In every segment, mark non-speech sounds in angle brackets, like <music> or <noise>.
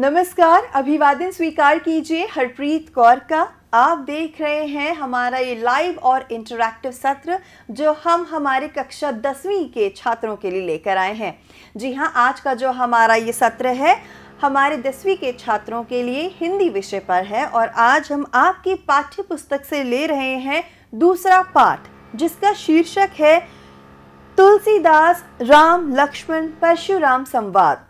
नमस्कार अभिवादन स्वीकार कीजिए हरप्रीत कौर का आप देख रहे हैं हमारा ये लाइव और इंटरैक्टिव सत्र जो हम हमारे कक्षा दसवीं के छात्रों के लिए लेकर आए हैं जी हाँ आज का जो हमारा ये सत्र है हमारे दसवीं के छात्रों के लिए हिंदी विषय पर है और आज हम आपकी पाठ्य पुस्तक से ले रहे हैं दूसरा पाठ जिसका शीर्षक है तुलसीदास राम लक्ष्मण परशुराम संवाद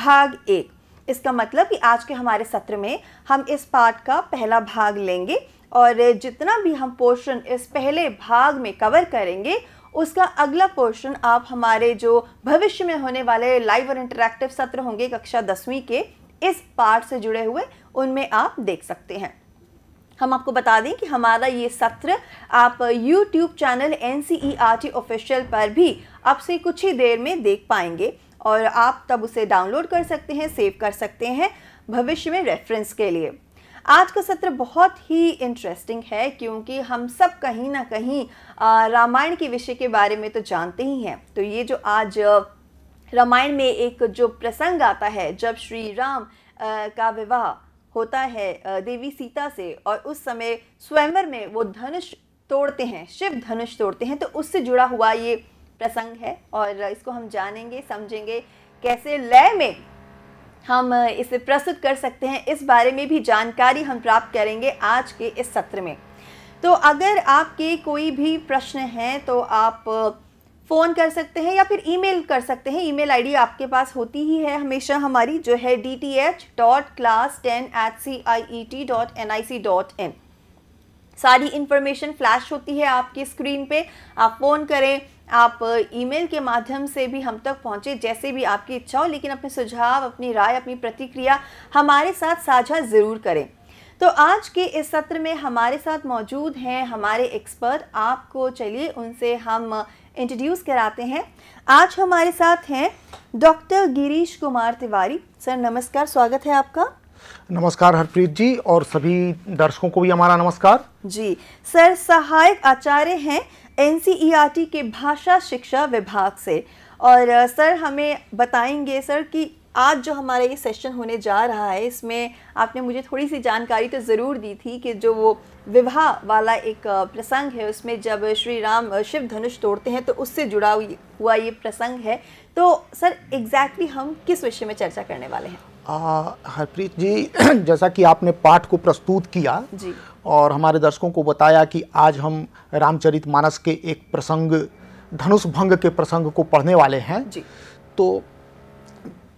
भाग एक इसका मतलब कि आज के हमारे सत्र में हम इस पाठ का पहला भाग लेंगे और जितना भी हम पोर्शन इस पहले भाग में कवर करेंगे उसका अगला पोर्शन आप हमारे जो भविष्य में होने वाले लाइव और इंटरेक्टिव सत्र होंगे कक्षा दसवीं के इस पाठ से जुड़े हुए उनमें आप देख सकते हैं हम आपको बता दें कि हमारा ये सत्र आप YouTube channel N C E R T official पर भी अब से कुछ ही देर में देख पाएंगे और आप तब उसे डाउनलोड कर सकते हैं सेव कर सकते हैं भविष्य में रेफरेंस के लिए आज का सत्र बहुत ही इंटरेस्टिंग है क्योंकि हम सब कहीं ना कहीं रामायण के विषय के बारे में तो जानते ही हैं तो ये जो आज रामायण में एक जो प्रसंग आता है जब श्री राम का विवाह होता है देवी सीता से और उस समय स्वयंवर में वो धनुष तोड़ते हैं शिव धनुष तोड़ते हैं तो उससे जुड़ा हुआ ये प्रसंग है और इसको हम जानेंगे समझेंगे कैसे लय में हम इसे प्रस्तुत कर सकते हैं इस बारे में भी जानकारी हम प्राप्त करेंगे आज के इस सत्र में तो अगर आपके कोई भी प्रश्न हैं तो आप फ़ोन कर सकते हैं या फिर ईमेल कर सकते हैं ईमेल आईडी आपके पास होती ही है हमेशा हमारी जो है D T H dot class ten at C I E T dot N I C dot in सारी इंफॉर्मेशन फ्लैश होती है आपकी स्क्रीन पे आप फ़ोन करें आप ईमेल uh, के माध्यम से भी हम तक पहुँचे जैसे भी आपकी इच्छा हो लेकिन अपने सुझाव अपनी राय अपनी प्रतिक्रिया हमारे साथ साझा ज़रूर करें तो आज के इस सत्र में हमारे साथ मौजूद हैं हमारे एक्सपर्ट आपको चलिए उनसे हम इंट्रोड्यूस कराते हैं आज हमारे साथ हैं डॉक्टर गिरीश कुमार तिवारी सर नमस्कार स्वागत है आपका नमस्कार हरप्रीत जी और सभी दर्शकों को भी हमारा नमस्कार जी सर सहायक आचार्य हैं एन के भाषा शिक्षा विभाग से और सर हमें बताएंगे सर कि आज जो हमारा ये सेशन होने जा रहा है इसमें आपने मुझे थोड़ी सी जानकारी तो ज़रूर दी थी कि जो वो विवाह वाला एक प्रसंग है उसमें जब श्री राम शिव धनुष तोड़ते हैं तो उससे जुड़ा हुआ ये प्रसंग है तो सर एग्जैक्टली exactly हम किस विषय में चर्चा करने वाले हैं हरप्रीत जी <clears throat> जैसा कि आपने पाठ को प्रस्तुत किया जी। और हमारे दर्शकों को बताया कि आज हम रामचरित मानस के एक प्रसंग धनुष भंग के प्रसंग को पढ़ने वाले हैं जी। तो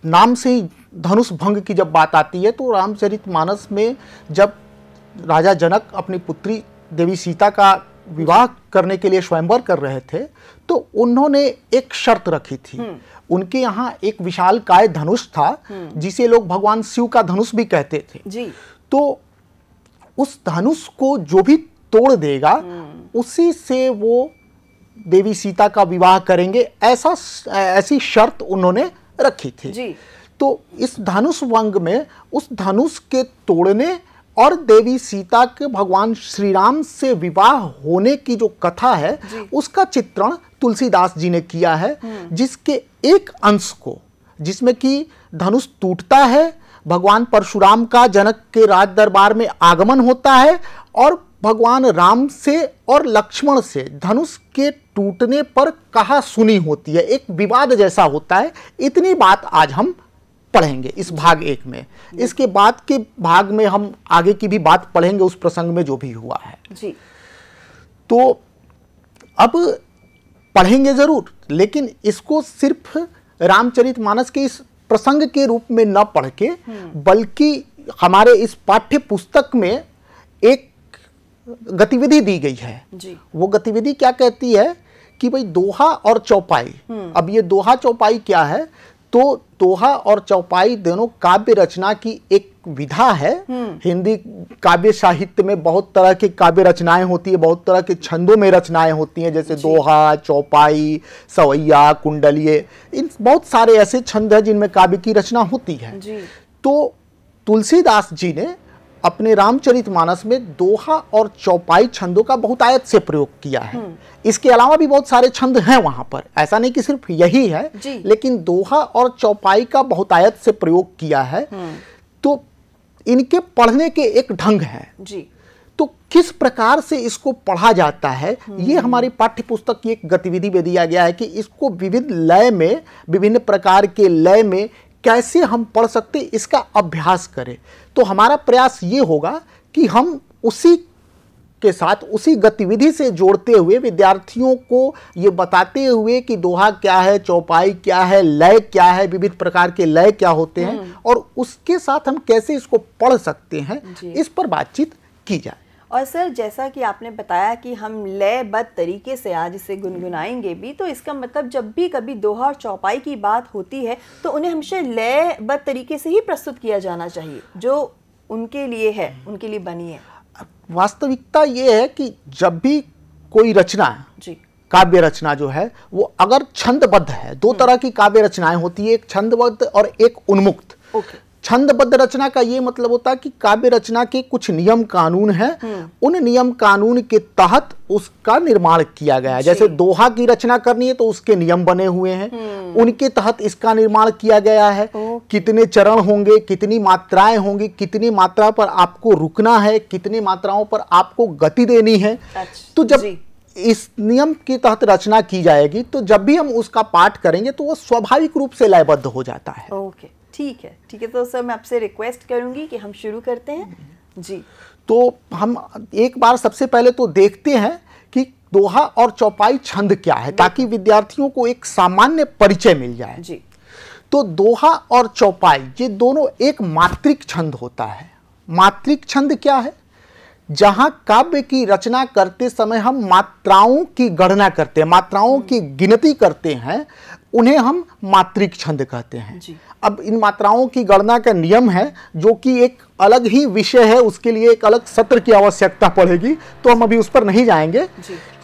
नाम से ही धनुष भंग की जब बात आती है तो रामचरित मानस में जब राजा जनक अपनी पुत्री देवी सीता का विवाह करने के लिए स्वयंवर कर रहे थे तो उन्होंने एक शर्त रखी थी हम्म। उनके यहाँ एक विशाल काय धनुष था हम्म। जिसे लोग भगवान शिव का धनुष भी कहते थे जी। तो उस धनुष को जो भी तोड़ देगा हम्म। उसी से वो देवी सीता का विवाह करेंगे ऐसा ऐसी शर्त उन्होंने रखी थी जी। तो इस धनुष वंग में उस धनुष के तोड़ने और देवी सीता के भगवान श्री राम से विवाह होने की जो कथा है उसका चित्रण तुलसीदास जी ने किया है हम्म। जिसके एक अंश को जिसमें कि धनुष टूटता है भगवान परशुराम का जनक के राज दरबार में आगमन होता है और भगवान राम से और लक्ष्मण से धनुष के टूटने पर कहा सुनी होती है एक विवाद जैसा होता है इतनी बात आज हम पढ़ेंगे इस भाग एक में इसके बाद के भाग में हम आगे की भी बात पढ़ेंगे उस प्रसंग में जो भी हुआ है जी तो अब पढ़ेंगे जरूर लेकिन इसको सिर्फ रामचरित मानस के इस प्रसंग के रूप में न पढ़ के हम्म। बल्कि हमारे इस पाठ्य पुस्तक में एक गतिविधि दी गई है जी। वो गतिविधि क्या कहती है कि भाई दोहा और चौपाई हम्म। अब ये दोहा चौपाई क्या है तो दोहा और चौपाई दोनों काव्य रचना की एक विधा है हम्म। हिंदी काव्य साहित्य में बहुत तरह की काव्य रचनाएं होती है बहुत तरह के छंदों में रचनाएं होती हैं जैसे दोहा चौपाई सवैया कुंडलिये इन बहुत सारे ऐसे छंद हैं जिनमें काव्य की रचना होती है तो तुलसीदास जी ने अपने रामचरितमानस में दोहा और चौपाई छंदों का बहुत आयत से प्रयोग किया है हम्म। इसके अलावा भी बहुत सारे छंद हैं वहां पर ऐसा नहीं कि सिर्फ यही है लेकिन दोहा और चौपाई का बहुत आयत से प्रयोग किया है हम्म। तो इनके पढ़ने के एक ढंग है जी तो किस प्रकार से इसको पढ़ा जाता है हम्म। ये हमारी पाठ्य पुस्तक की एक गतिविधि में दिया गया है कि इसको विविध लय में विभिन्न प्रकार के लय में कैसे हम पढ़ सकते इसका अभ्यास करें तो हमारा प्रयास ये होगा कि हम उसी के साथ उसी गतिविधि से जोड़ते हुए विद्यार्थियों को ये बताते हुए कि दोहा क्या है चौपाई क्या है लय क्या है विविध प्रकार के लय क्या होते हैं हम्म। और उसके साथ हम कैसे इसको पढ़ सकते हैं इस पर बातचीत की जाए और सर जैसा कि आपने बताया कि हम लयबद्ध तरीके से आज इसे गुनगुनाएंगे भी तो इसका मतलब जब भी कभी दोहा और चौपाई की बात होती है तो उन्हें हमेशा लयबद्ध तरीके से ही प्रस्तुत किया जाना चाहिए जो उनके लिए है उनके लिए बनी है वास्तविकता ये है कि जब भी कोई रचना जी काव्य रचना जो है वो अगर छंदबद्ध है दो हम्म। तरह की काव्य रचनाएं होती है एक छंदबद्ध और एक उन्मुक्त ओके छंदबद्ध रचना का ये मतलब होता है कि काव्य रचना के कुछ नियम कानून हैं हम्म। उन नियम कानून के तहत उसका निर्माण किया गया है जैसे दोहा की रचना करनी है तो उसके नियम बने हुए हैं हम्म। उनके तहत इसका निर्माण किया गया है कितने चरण होंगे कितनी मात्राएं होंगी कितनी मात्रा पर आपको रुकना है कितनी मात्राओं पर आपको गति देनी है अच्छा। तो जब इस नियम के तहत रचना की जाएगी तो जब भी हम उसका पाठ करेंगे तो वो स्वाभाविक रूप से लयबद्ध हो जाता है ओके ठीक है ठीक है तो सर मैं आपसे रिक्वेस्ट करूंगी कि हम शुरू करते हैं जी तो हम एक बार सबसे पहले तो देखते हैं कि दोहा और चौपाई छंद क्या है ताकि विद्यार्थियों को एक सामान्य परिचय मिल जाए जी तो दोहा और चौपाई ये दोनों एक मात्रिक छंद होता है मात्रिक छंद क्या है जहां काव्य की रचना करते समय हम मात्राओं की गणना करते हैं मात्राओं हम्म। की गिनती करते हैं उन्हें हम मात्रिक छंद कहते हैं अब इन मात्राओं की गणना का नियम है जो कि एक अलग ही विषय है उसके लिए एक अलग सत्र की आवश्यकता पड़ेगी तो हम अभी उस पर नहीं जाएंगे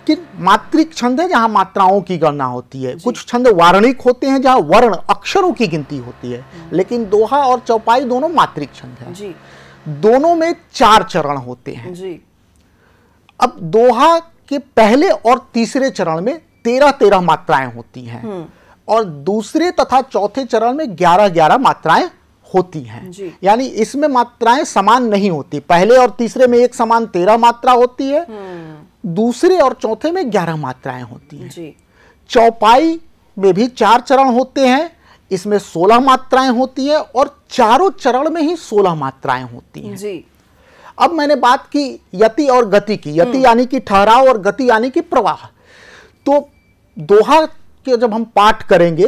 कि मात्रिक छंद है जहां मात्राओं की गणना होती है कुछ छंद वारणिक होते हैं जहां वर्ण अक्षरों की गिनती होती है हम्म। लेकिन दोहा और चौपाई दोनों मात्रिक छंद है जी। दोनों में चार चरण होते हैं जी। अब दोहा के पहले और तीसरे चरण में तेरह तेरह मात्राएं होती हैं हम्म। और दूसरे तथा चौथे चरण में ग्यारह ग्यारह मात्राएं होती हैं यानी इसमें मात्राएं समान नहीं होती पहले और तीसरे में एक समान तेरह मात्रा होती है हम्म। दूसरे और चौथे में ग्यारह मात्राएं होती हैं चौपाई में भी चार चरण होते हैं इसमें सोलह मात्राएं होती हैं और चारों चरण में ही सोलह मात्राएं होती हैं अब मैंने बात की यति और गति की यति हम्म। यानी कि ठहराव और गति यानी कि प्रवाह तो दोहा के जब हम पाठ करेंगे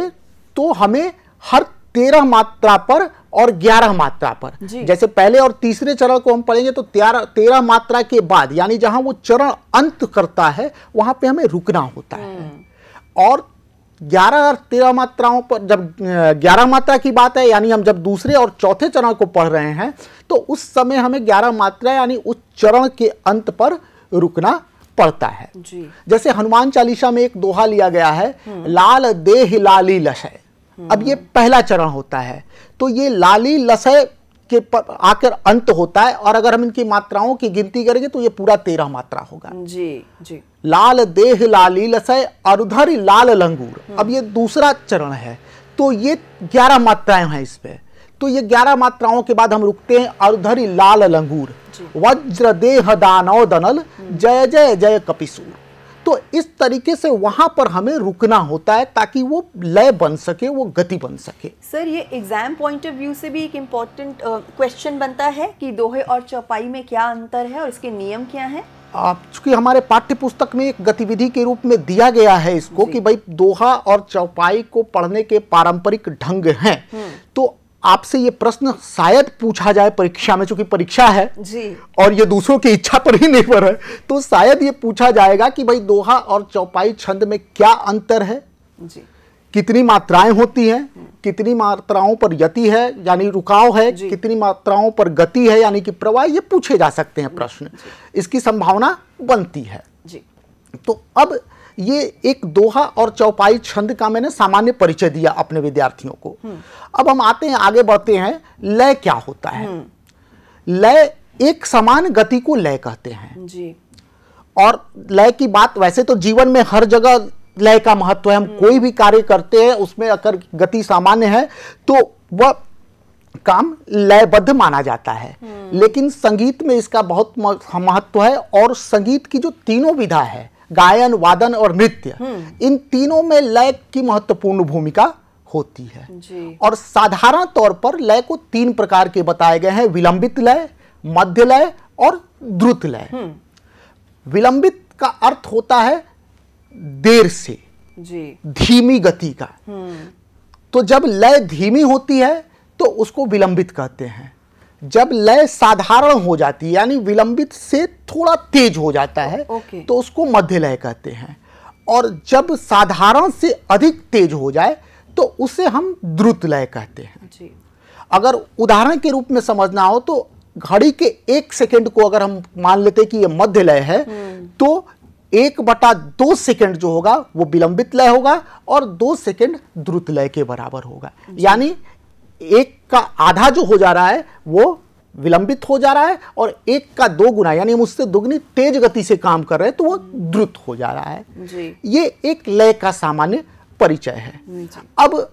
तो हमें हर तेरह मात्रा पर और ग्यारह मात्रा पर जैसे पहले और तीसरे चरण को हम पढ़ेंगे तो तेरह मात्रा के बाद यानी जहां वो चरण अंत करता है वहां पे हमें रुकना होता है हम्म। और ग्यारह और तेरह मात्राओं पर जब ग्यारह मात्रा की बात है यानी हम जब दूसरे और चौथे चरण को पढ़ रहे हैं तो उस समय हमें ग्यारह मात्रा यानी उस चरण के अंत पर रुकना पड़ता है जी। जैसे हनुमान चालीसा में एक दोहा लिया गया है हम्म। लाल देह लाली लसय हम्म। अब ये पहला चरण होता है तो ये लाली लसय के पर आकर अंत होता है और अगर हम इनकी मात्राओं की गिनती करेंगे तो ये पूरा तेरह मात्रा होगा जी जी लाल देह लाली लसय और उधर लाल लंगूर हम्म। अब ये दूसरा चरण है तो ये ग्यारह मात्राएं हैं इसमें तो ये ग्यारह मात्राओं के बाद हम रुकते हैं अर्धरी लाल लंगूर वज्र देह दानव दनल हम्म। जय जय जय कपिसूर तो इस तरीके से वहां पर हमें रुकना होता है ताकि वो लय बन सके वो गति बन सके सर ये एग्जाम पॉइंट ऑफ व्यू से भी एक इम्पोर्टेंट क्वेश्चन बनता है कि दोहे और चौपाई में क्या अंतर है और इसके नियम क्या है आप चूँकि हमारे पाठ्य पुस्तक में एक गतिविधि के रूप में दिया गया है इसको कि भाई दोहा और चौपाई को पढ़ने के पारंपरिक ढंग हैं हम्म। तो आपसे ये प्रश्न शायद पूछा जाए परीक्षा में चूंकि परीक्षा है जी और ये दूसरों की इच्छा पर ही निर्भर है तो शायद ये पूछा जाएगा कि भाई दोहा और चौपाई छंद में क्या अंतर है जी कितनी मात्राएं होती हैं हम्म। कितनी मात्राओं पर यति है यानी रुकाव है कितनी मात्राओं पर गति है यानी कि प्रवाह ये पूछे जा सकते हैं प्रश्न इसकी संभावना बनती है जी तो अब ये एक दोहा और चौपाई छंद का मैंने सामान्य परिचय दिया अपने विद्यार्थियों को हम्म। अब हम आते हैं आगे बढ़ते हैं लय क्या होता है हम्म। लय एक समान गति को लय कहते हैं जी और लय की बात वैसे तो जीवन में हर जगह लय का महत्व है हम हम्म। कोई भी कार्य करते हैं उसमें अगर गति सामान्य है तो वह काम लयबद्ध माना जाता है लेकिन संगीत में इसका बहुत महत्व है और संगीत की जो तीनों विधा है गायन वादन और नृत्य हम्म। इन तीनों में लय की महत्वपूर्ण भूमिका होती है और साधारण तौर पर लय को तीन प्रकार के बताए गए हैं विलंबित लय मध्य लय और द्रुत लय हम्म। विलंबित का अर्थ होता है देर से जी। धीमी गति का हम्म। तो जब लय धीमी होती है तो उसको विलंबित कहते हैं जब लय साधारण हो जाती है यानी विलंबित से थोड़ा तेज हो जाता है तो उसको मध्य लय कहते हैं और जब साधारण से अधिक तेज हो जाए तो उसे हम द्रुत लय कहते हैं जी। अगर उदाहरण के रूप में समझना हो तो घड़ी के एक सेकंड को अगर हम मान लेते कि यह मध्य लय है हम्म। तो एक बटा दो सेकंड जो होगा वो विलंबित लय होगा और दो सेकंड द्रुत लय के बराबर होगा यानी एक का आधा जो हो जा रहा है वो विलंबित हो जा रहा है और एक का दो गुना यानी हम उससे दोगुनी तेज गति से काम कर रहे हैं तो वो द्रुत हो जा रहा है जी। ये एक लय का सामान्य परिचय है अब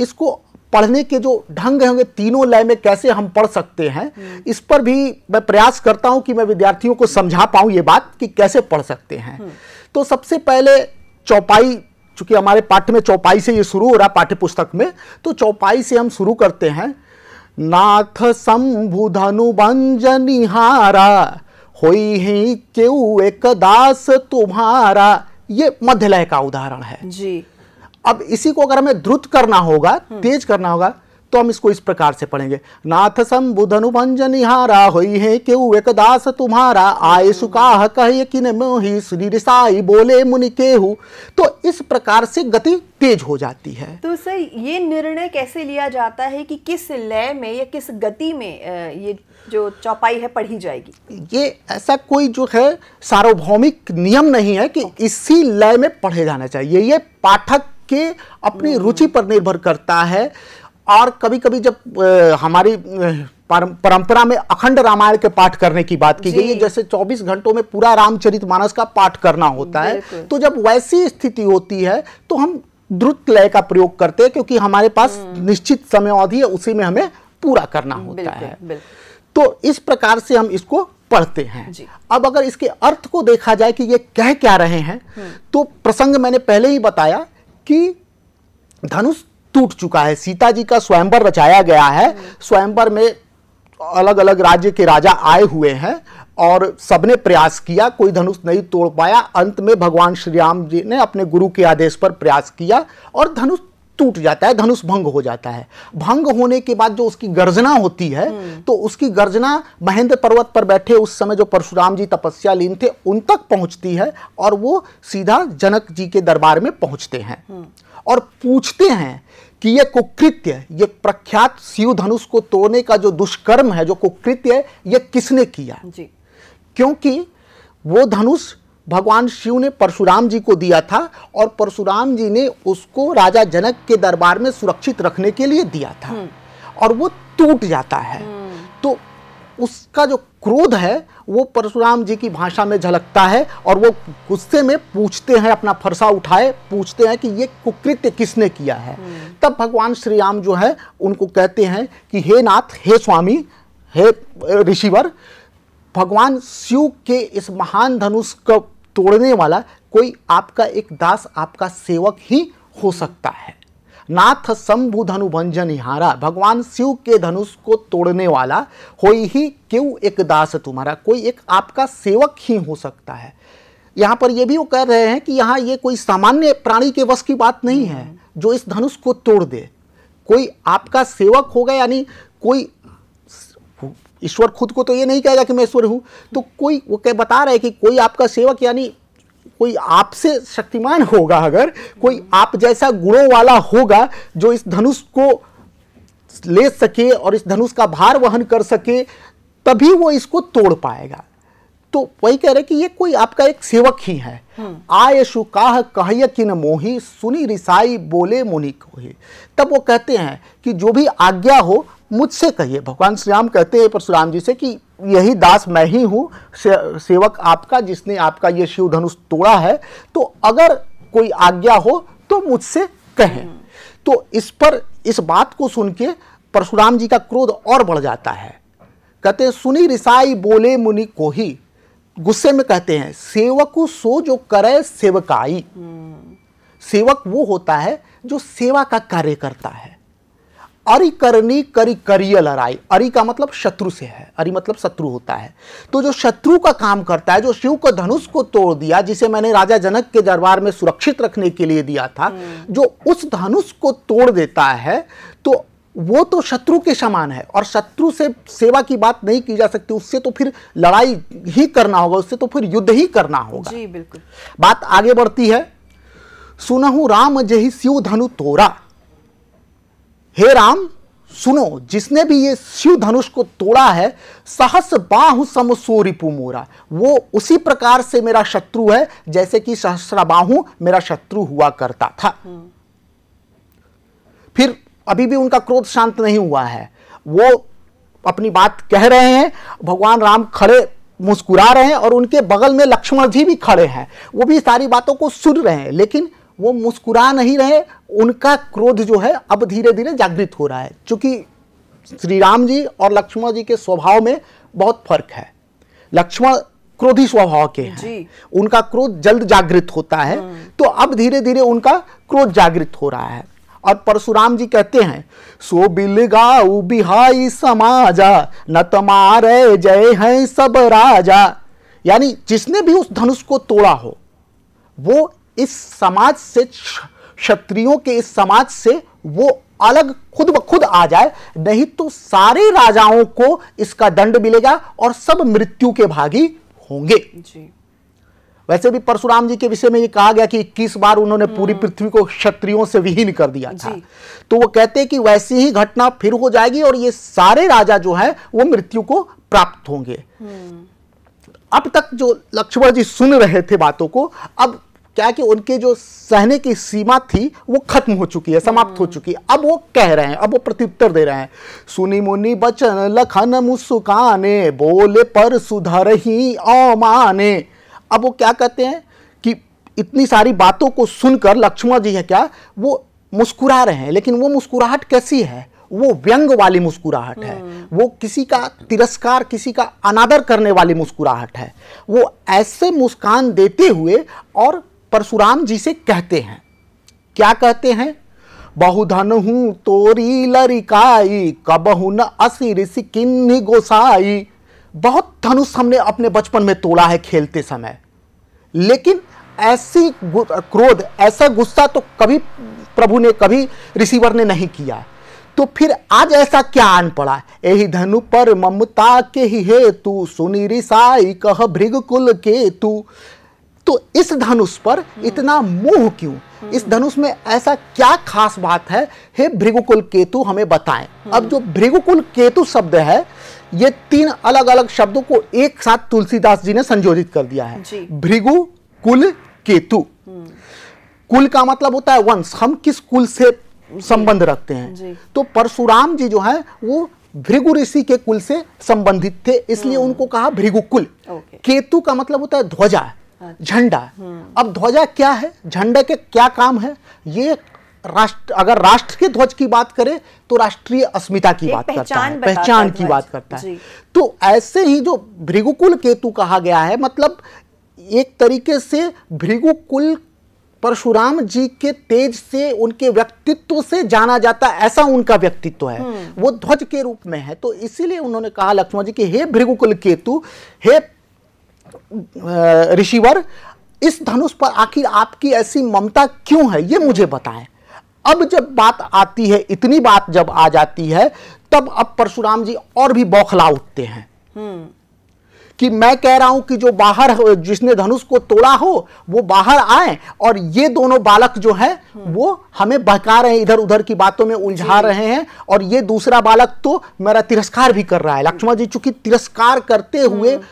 इसको पढ़ने के जो ढंग होंगे तीनों लय में कैसे हम पढ़ सकते हैं हम्म। इस पर भी मैं प्रयास करता हूं कि मैं विद्यार्थियों को समझा पाऊं ये बात कि कैसे पढ़ सकते हैं हम्म। तो सबसे पहले चौपाई चूंकि हमारे पाठ्य में चौपाई से ये शुरू हो रहा है पाठ्य पुस्तक में तो चौपाई से हम शुरू करते हैं नाथ शंभुधनुभंजनिहारा होई ही क्यों एक दास तुम्हारा ये मध्य लय का उदाहरण है जी अब इसी को अगर हमें द्रुत करना होगा हम्म। तेज करना होगा तो हम इसको इस प्रकार से पढ़ेंगे नाथ सम शंबुध निहारा होई है केऊ एक दास तुम्हारा आय सुकाह कहे कि मोही बोले मुनि केहू तो इस प्रकार से गति तेज हो जाती है तो सर ये निर्णय कैसे लिया जाता है कि किस लय में या किस गति में ये जो चौपाई है पढ़ी जाएगी ये ऐसा कोई जो है सार्वभौमिक नियम नहीं है कि इसी लय में पढ़े जाना चाहिए ये पाठक के अपनी हम्म। रुचि पर निर्भर करता है और कभी कभी जब हमारी परंपरा में अखंड रामायण के पाठ करने की बात की गई है जैसे 24 घंटों में पूरा रामचरित मानस का पाठ करना होता है तो जब वैसी स्थिति होती है तो हम द्रुत लय का प्रयोग करते हैं क्योंकि हमारे पास हम्म। निश्चित समय अवधि है उसी में हमें पूरा करना होता है तो इस प्रकार से हम इसको पढ़ते हैं अब अगर इसके अर्थ को देखा जाए कि ये कह क्या रहे हैं हम्म। तो प्रसंग मैंने पहले ही बताया कि धनुष टूट चुका है सीता जी का स्वयंवर रचाया गया है स्वयंवर में अलग अलग राज्य के राजा आए हुए हैं और सबने प्रयास किया कोई धनुष नहीं तोड़ पाया अंत में भगवान श्री राम जी ने अपने गुरु के आदेश पर प्रयास किया और धनुष टूट जाता है धनुष भंग हो जाता है भंग होने के बाद जो उसकी गर्जना होती है हम्म। तो उसकी गर्जना महेंद्र पर्वत पर बैठे उस समय जो परशुराम जी तपस्या लीन थे उन तक पहुंचती है और वो सीधा जनक जी के दरबार में पहुंचते हैं हम्म। और पूछते हैं कि यह कुकृत्य ये प्रख्यात शिव धनुष को तोड़ने का जो दुष्कर्म है जो कुकृत्य है यह किसने किया जी क्योंकि वो धनुष भगवान शिव ने परशुराम जी को दिया था और परशुराम जी ने उसको राजा जनक के दरबार में सुरक्षित रखने के लिए दिया था हम्म। और वो टूट जाता है हम्म। तो उसका जो क्रोध है वो परशुराम जी की भाषा में झलकता है और वो गुस्से में पूछते हैं अपना फरसा उठाए पूछते हैं कि ये कुकृत्य किसने किया है हम्म। तब भगवान श्री राम जो है उनको कहते हैं कि हे नाथ हे स्वामी हे ऋषिवर भगवान शिव के इस महान धनुष को तोड़ने वाला कोई आपका एक दास आपका सेवक ही हो सकता है नाथ शंभु धनु भंजन हारा भगवान शिव के धनुष को तोड़ने वाला हो ही क्यों एक दास तुम्हारा कोई एक आपका सेवक ही हो सकता है यहाँ पर ये भी वो कह रहे हैं कि यहाँ ये कोई सामान्य प्राणी के वश की बात नहीं है जो इस धनुष को तोड़ दे कोई आपका सेवक होगा यानी कोई ईश्वर खुद को तो ये नहीं कहेगा कि मैं ईश्वर हूँ तो कोई वो कह बता रहे कि कोई आपका सेवक यानी कोई आपसे शक्तिमान होगा अगर कोई आप जैसा गुणों वाला होगा जो इस धनुष को ले सके और इस धनुष का भार वहन कर सके तभी वो इसको तोड़ पाएगा तो वही कह रहे कि ये कोई आपका एक सेवक ही है हम्म। आयशु काह कहय किन मोही सुनी रिसाई बोले मुनि को तब वो कहते हैं कि जो भी आज्ञा हो मुझसे कहिए भगवान श्री राम कहते हैं परशुराम जी से कि यही दास मैं ही हूँ से, सेवक आपका जिसने आपका ये शिव धनुष तोड़ा है तो अगर कोई आज्ञा हो तो मुझसे कहें तो इस पर इस बात को सुन के परशुराम जी का क्रोध और बढ़ जाता है कहते हैं सुनी रिसाई बोले मुनि को ही गुस्से में कहते हैं सेवक सो जो करे सेवकाई हम्म। सेवक वो होता है जो सेवा का कार्य करता है करनी करी करिय लड़ाई अरि का मतलब शत्रु से है अरि मतलब शत्रु होता है तो जो शत्रु का काम करता है जो शिव को धनुष को तोड़ दिया जिसे मैंने राजा जनक के दरबार में सुरक्षित रखने के लिए दिया था हम्म। जो उस धनुष को तोड़ देता है तो वो तो शत्रु के समान है और शत्रु से सेवा की बात नहीं की जा सकती उससे तो फिर लड़ाई ही करना होगा उससे तो फिर युद्ध ही करना होगा जी बिल्कुल बात आगे बढ़ती है सुनहु राम जही शिव धनु तोरा हे राम सुनो जिसने भी ये शिव धनुष को तोड़ा है सहस बाह सम रिपु मोरा वो उसी प्रकार से मेरा शत्रु है जैसे कि सहस्रा मेरा शत्रु हुआ करता था फिर अभी भी उनका क्रोध शांत नहीं हुआ है वो अपनी बात कह रहे हैं भगवान राम खड़े मुस्कुरा रहे हैं और उनके बगल में लक्ष्मण जी भी खड़े हैं वो भी सारी बातों को सुन रहे हैं लेकिन वो मुस्कुरा नहीं रहे उनका क्रोध जो है अब धीरे धीरे जागृत हो रहा है क्योंकि श्री राम जी और लक्ष्मण जी के स्वभाव में बहुत फर्क है लक्ष्मण क्रोधी स्वभाव के हैं उनका क्रोध जल्द जागृत होता है हाँ। तो अब धीरे धीरे उनका क्रोध जागृत हो रहा है और परशुराम जी कहते हैं सो बिलगा बिहाई समाजा न तमारे जय हैं सब राजा यानी जिसने भी उस धनुष को तोड़ा हो वो इस समाज से क्षत्रियों के इस समाज से वो अलग खुद ब खुद आ जाए नहीं तो सारे राजाओं को इसका दंड मिलेगा और सब मृत्यु के भागी होंगे जी वैसे भी परशुराम जी के विषय में ये कहा गया कि इक्कीस बार उन्होंने पूरी हम्म। पृथ्वी को क्षत्रियों से विहीन कर दिया था तो वो कहते हैं कि वैसी ही घटना फिर हो जाएगी और ये सारे राजा जो है वो मृत्यु को प्राप्त होंगे हम्म। अब तक जो लक्ष्मण जी सुन रहे थे बातों को अब क्या कि उनके जो सहने की सीमा थी वो खत्म हो चुकी है समाप्त हो हम्म। चुकी है अब वो कह रहे हैं अब वो प्रत्युत्तर दे रहे हैं सुनी मुनि बचन लखन मुस्काने बोले पर सुधर ही ओमाने अब वो क्या कहते हैं कि इतनी सारी बातों को सुनकर लक्ष्मण जी है क्या वो मुस्कुरा रहे हैं लेकिन वो मुस्कुराहट कैसी है वो व्यंग वाली मुस्कुराहट है हम्म। वो किसी का तिरस्कार किसी का अनादर करने वाली मुस्कुराहट है वो ऐसे मुस्कान देते हुए और परशुराम जी से कहते हैं क्या कहते हैं बहुधन हूं तोरी लरिकाई कबहुन ऋषि किन्नी गोसाई बहुत धनुष हमने अपने बचपन में तोड़ा है खेलते समय लेकिन ऐसी क्रोध ऐसा गुस्सा तो कभी प्रभु ने कभी रिसीवर ने नहीं किया तो फिर आज ऐसा क्या आन पड़ा यही धनु पर ममता के ही है तू सुनी रिसाई कह भृग कुल के तू तो इस धनुष पर इतना मोह क्यों इस धनुष में ऐसा क्या खास बात है हे भृगुकुल केतु हमें बताएं अब जो भृगुकुल केतु शब्द है ये तीन अलग अलग शब्दों को एक साथ तुलसीदास जी ने संयोजित कर दिया है भृगु कुल केतु कुल का मतलब होता है वंश हम किस कुल से संबंध रखते हैं तो परशुराम जी जो है वो भृगु ऋषि के कुल से संबंधित थे इसलिए हम्म। उनको कहा भृगु कुल केतु का मतलब होता है ध्वजा है झंडा अब ध्वजा क्या है झंडे के क्या काम है ये राष्ट्र अगर राष्ट्र के ध्वज की बात करें तो राष्ट्रीय अस्मिता की बात करता है पहचान की बात करता है तो ऐसे ही जो भृगुकुल केतु कहा गया है मतलब एक तरीके से भृगुकुल परशुराम जी के तेज से उनके व्यक्तित्व से जाना जाता ऐसा उनका व्यक्तित्व है हम्म। वो ध्वज के रूप में है तो इसीलिए उन्होंने कहा लक्ष्मण जी कि हे भृगुकुल केतु हे ऋषिवर इस धनुष पर आखिर आपकी ऐसी ममता क्यों है ये मुझे बताएं अब जब बात आती है इतनी बात जब आ जाती है तब अब परशुराम जी और भी बौखला उठते हैं हम्म। कि मैं कह रहा हूं कि जो बाहर जिसने धनुष को तोड़ा हो वो बाहर आए और ये दोनों बालक जो है हम्म। वो हमें बहका रहे हैं इधर उधर की बातों में उलझा रहे हैं और ये दूसरा बालक तो मेरा तिरस्कार भी कर रहा है लक्ष्मण जी चूंकि तिरस्कार करते हुए हम्म।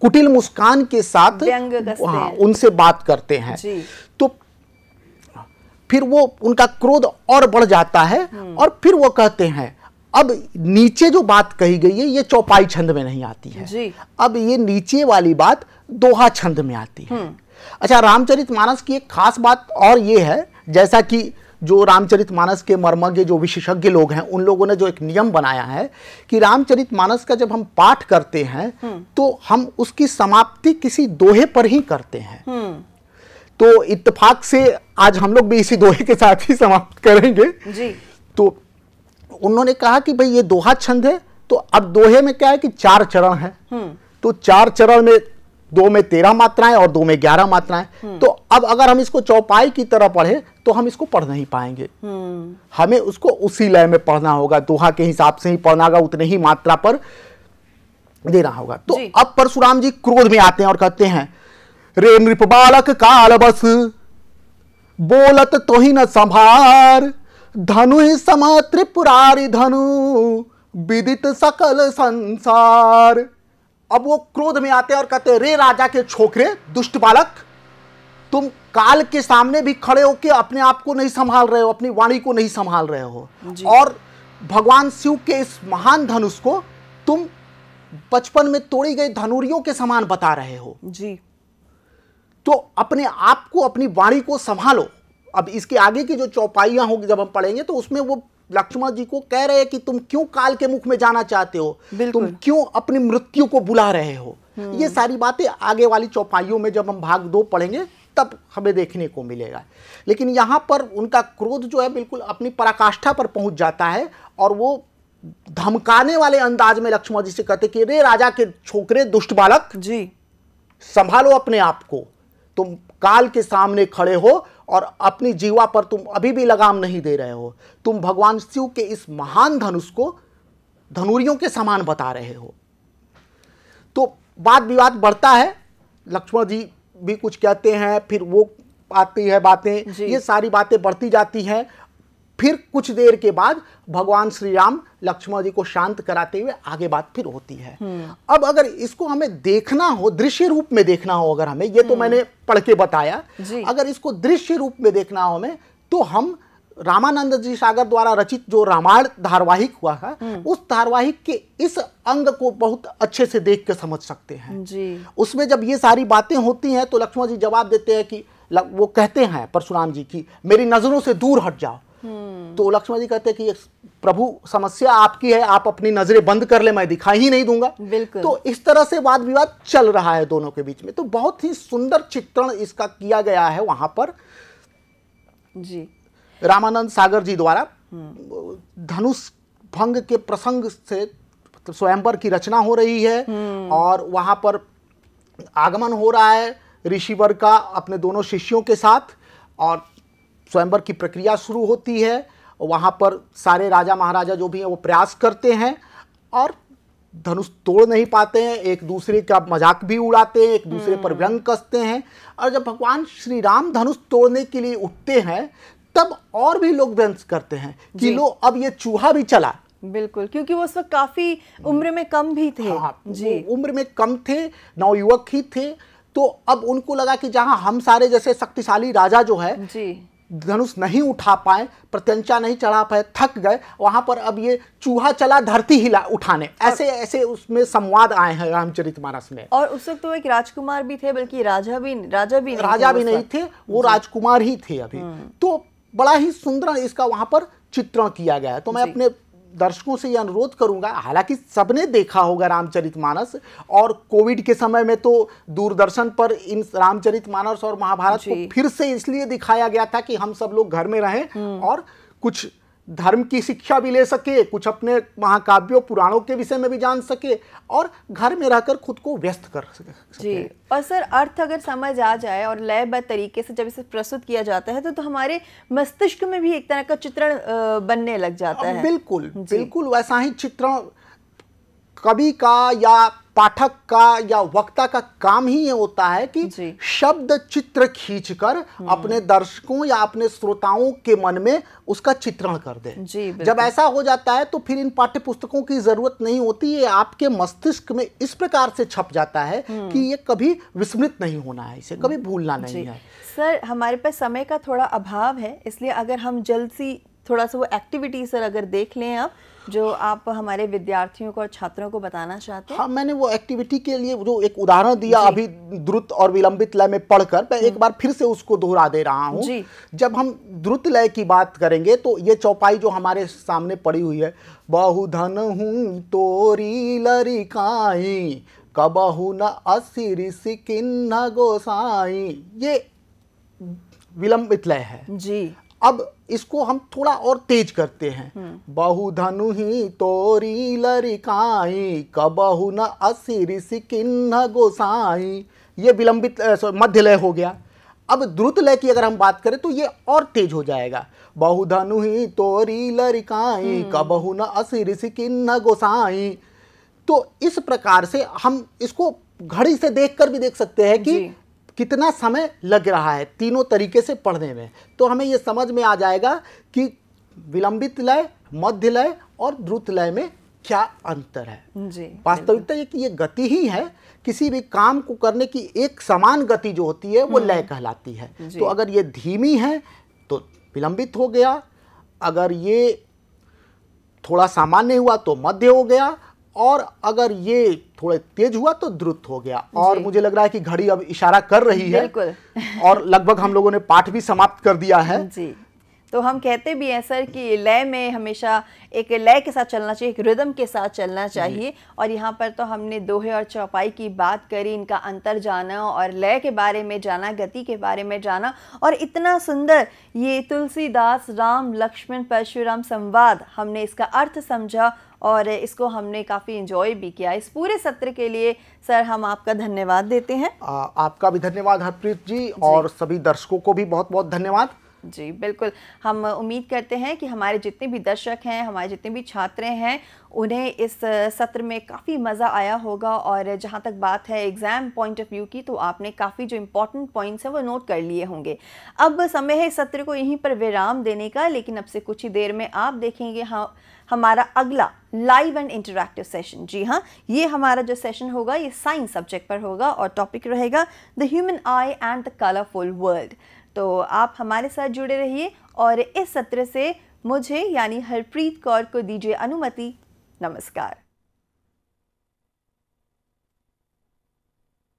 कुटिल मुस्कान के साथ उनसे बात करते हैं तो फिर वो उनका क्रोध और बढ़ जाता है हम्म। और फिर वो कहते हैं अब नीचे जो बात कही गई है ये चौपाई छंद में नहीं आती है जी। अब ये नीचे वाली बात दोहा छंद में आती है हम्म। अच्छा रामचरित मानस की एक खास बात और ये है जैसा कि जो रामचरितमानस के मर्मज्ञ जो विशेषज्ञ लोग हैं उन लोगों ने जो एक नियम बनाया है कि रामचरितमानस का जब हम पाठ करते हैं हम्म। तो हम उसकी समाप्ति किसी दोहे पर ही करते हैं हम्म। तो इत्तेफाक से आज हम लोग भी इसी दोहे के साथ ही समाप्त करेंगे जी तो उन्होंने कहा कि भाई ये दोहा छंद है तो अब दोहे में क्या है कि चार चरण है हम्म। तो चार चरण में दो में तेरह मात्राएं और दो में ग्यारह मात्राएं हम्म। तो अब अगर हम इसको चौपाई की तरह पढ़े तो हम इसको पढ़ नहीं पाएंगे हम्म। हमें उसको उसी लय में पढ़ना होगा दोहा के हिसाब से ही पढ़ना होगा उतने ही मात्रा पर देना होगा तो अब परशुराम जी क्रोध में आते हैं और कहते हैं रे नृप बालक काल बस बोलत तो ही न संभार धनु ही सम त्रिपुरारी धनु विदित सकल संसार अब वो क्रोध में आते हैं और कहते हैं रे राजा के छोकरे दुष्ट बालक तुम काल के सामने भी खड़े होके अपने आप को नहीं संभाल रहे हो अपनी वाणी को नहीं संभाल रहे हो और भगवान शिव के इस महान धनुष को तुम बचपन में तोड़ी गई धनुरियों के समान बता रहे हो जी तो अपने आप को अपनी वाणी को संभालो अब इसके आगे की जो चौपाइयां होगी जब हम पढ़ेंगे तो उसमें वो लक्ष्मण जी को कह रहे हैं कि तुम क्यों काल के मुख में जाना चाहते हो तुम क्यों अपनी मृत्यु को बुला रहे हो हम्म। ये सारी बातें आगे वाली चौपाइयों में जब हम भाग दो पढ़ेंगे तब हमें देखने को मिलेगा लेकिन यहाँ पर उनका क्रोध जो है बिल्कुल अपनी पराकाष्ठा पर पहुंच जाता है और वो धमकाने वाले अंदाज में लक्ष्मण जी से कहते कि रे राजा के छोकरे दुष्ट बालक जी संभालो अपने आप को तुम काल के सामने खड़े हो और अपनी जीवा पर तुम अभी भी लगाम नहीं दे रहे हो तुम भगवान शिव के इस महान धनुष को धनुरियों के समान बता रहे हो तो वाद विवाद बढ़ता है लक्ष्मण जी भी कुछ कहते हैं फिर वो आती है बातें ये सारी बातें बढ़ती जाती हैं फिर कुछ देर के बाद भगवान श्री राम लक्ष्मण जी को शांत कराते हुए आगे बात फिर होती है हम्म। अब अगर इसको हमें देखना हो दृश्य रूप में देखना हो अगर हमें ये तो हम्म। मैंने पढ़ के बताया अगर इसको दृश्य रूप में देखना हो हमें तो हम रामानंद जी सागर द्वारा रचित जो रामायण धारावाहिक हुआ है हम्म। उस धारावाहिक के इस अंग को बहुत अच्छे से देख के समझ सकते हैं जी उसमें जब ये सारी बातें होती हैं तो लक्ष्मण जी जवाब देते हैं कि वो कहते हैं परशुराम जी की मेरी नज़रों से दूर हट जाओ तो लक्ष्मण जी कहते हैं कि प्रभु समस्या आपकी है आप अपनी नजरें बंद कर ले मैं दिखाई ही नहीं दूंगा तो इस तरह से वाद विवाद चल रहा है दोनों के बीच में तो बहुत ही सुंदर चित्रण इसका किया गया है वहां पर जी रामानंद सागर जी द्वारा हम्म। धनुष भंग के प्रसंग से मतलब स्वयंवर की रचना हो रही है हम्म। और वहां पर आगमन हो रहा है ऋषिवर का अपने दोनों शिष्यों के साथ और स्वयंवर की प्रक्रिया शुरू होती है वहाँ पर सारे राजा महाराजा जो भी हैं वो प्रयास करते हैं और धनुष तोड़ नहीं पाते हैं एक दूसरे का मजाक भी उड़ाते हैं एक दूसरे पर व्यंग हम्म। कसते हैं और जब भगवान श्री राम धनुष तोड़ने के लिए उठते हैं तब और भी लोग व्यंग करते हैं कि लो अब ये चूहा भी चला बिल्कुल क्योंकि वो उस वक्त काफी उम्र में कम भी थे हाँ, जी उम्र में कम थे नवयुवक ही थे तो अब उनको लगा कि जहाँ हम सारे जैसे शक्तिशाली राजा जो है जी धनुष नहीं उठा पाए प्रत्यंचा नहीं चढ़ा पाए थक गए वहाँ पर अब ये चूहा चला धरती हिला उठाने ऐसे ऐसे उसमें संवाद आए हैं रामचरित मानस में और उस वक्त तो एक राजकुमार भी थे बल्कि राजा भी राजा भी राजा भी नहीं थे वो राजकुमार ही थे अभी हम्म। तो बड़ा ही सुंदर इसका वहाँ पर चित्रण किया गया है तो मैं अपने दर्शकों से ये अनुरोध करूंगा हालांकि सबने देखा होगा रामचरितमानस और कोविड के समय में तो दूरदर्शन पर इन रामचरितमानस और महाभारत को फिर से इसलिए दिखाया गया था कि हम सब लोग घर में रहें हम्म। और कुछ धर्म की शिक्षा भी ले सके कुछ अपने महाकाव्यों पुराणों के विषय में भी जान सके और घर में रहकर खुद को व्यस्त कर सके जी और सर अर्थ अगर समझ आ जाए और लयबद्ध तरीके से जब इसे प्रस्तुत किया जाता है तो, तो हमारे मस्तिष्क में भी एक तरह का चित्रण बनने लग जाता हाँ, है बिल्कुल बिल्कुल वैसा ही चित्रण कवि का या पाठक का या वक्ता का काम ही ये होता है कि शब्द चित्र खींचकर हम्म। अपने दर्शकों या अपने श्रोताओं के मन में उसका चित्रण कर दे जब ऐसा हो जाता है तो फिर इन पाठ्य पुस्तकों की जरूरत नहीं होती ये आपके मस्तिष्क में इस प्रकार से छप जाता है हम्म। कि ये कभी विस्मृत नहीं होना है इसे कभी भूलना नहीं है सर हमारे पास समय का थोड़ा अभाव है इसलिए अगर हम जल्द सी थोड़ा सा वो एक्टिविटी सर अगर देख लें आप जो आप हमारे विद्यार्थियों को और छात्रों को बताना चाहते हैं हाँ मैंने वो एक्टिविटी के लिए जो एक उदाहरण दिया अभी द्रुत और विलंबित लय में पढ़कर मैं एक हम्म। बार फिर से उसको दोहरा दे रहा हूँ जब हम द्रुत लय की बात करेंगे तो ये चौपाई जो हमारे सामने पड़ी हुई है बहुधन हूँ तोरी लरिकाई कबहू न असिर सिकिन गोसाई ये विलंबित लय है जी अब इसको हम थोड़ा और तेज करते हैं हम्म। बहु धनु ही तोरी लरिकाई कबहु न असी सिकिन्न गोसाई ये विलंबित मध्य लय हो गया अब द्रुत लय की अगर हम बात करें तो ये और तेज हो जाएगा बहुधनु ही तोरी लरिकाई हम्म। कबहु न असी सिकिन्न गोसाई तो इस प्रकार से हम इसको घड़ी से देखकर भी देख सकते हैं कि कितना समय लग रहा है तीनों तरीके से पढ़ने में तो हमें ये समझ में आ जाएगा कि विलंबित लय मध्य लय और द्रुत लय में क्या अंतर है वास्तविकता ये कि ये गति ही है किसी भी काम को करने की एक समान गति जो होती है वो हम्म। लय कहलाती है तो अगर ये धीमी है तो विलंबित हो गया अगर ये थोड़ा सामान्य हुआ तो मध्य हो गया और अगर ये थोड़े तेज हुआ तो द्रुत हो गया और मुझे लग रहा है कि घड़ी अब इशारा कर रही है और लगभग हम लोगों ने पाठ भी समाप्त कर दिया है तो हम कहते भी हैं सर कि लय में हमेशा एक लय के साथ चलना चाहिए एक रिदम के साथ चलना चाहिए और यहाँ पर तो हमने दोहे और चौपाई की बात करी इनका अंतर जाना और लय के बारे में जाना गति के बारे में जाना और इतना सुंदर ये तुलसीदास राम लक्ष्मण परशुराम संवाद हमने इसका अर्थ समझा और इसको हमने काफ़ी इंजॉय भी किया इस पूरे सत्र के लिए सर हम आपका धन्यवाद देते हैं आ, आपका भी धन्यवाद हरप्रीत जी, जी और सभी दर्शकों को भी बहुत बहुत धन्यवाद जी बिल्कुल हम उम्मीद करते हैं कि हमारे जितने भी दर्शक हैं हमारे जितने भी छात्र हैं उन्हें इस सत्र में काफ़ी मज़ा आया होगा और जहाँ तक बात है एग्ज़ाम पॉइंट ऑफ व्यू की तो आपने काफ़ी जो इम्पोर्टेंट पॉइंट्स हैं वो नोट कर लिए होंगे अब समय है इस सत्र को यहीं पर विराम देने का लेकिन अब से कुछ ही देर में आप देखेंगे हाँ हमारा अगला लाइव एंड इंटरेक्टिव सेशन जी हाँ ये हमारा जो सेशन होगा ये साइंस सब्जेक्ट पर होगा और टॉपिक रहेगा the human eye and the colourful world तो आप हमारे साथ जुड़े रहिए और इस सत्र से मुझे यानी हरप्रीत कौर को दीजिए अनुमति नमस्कार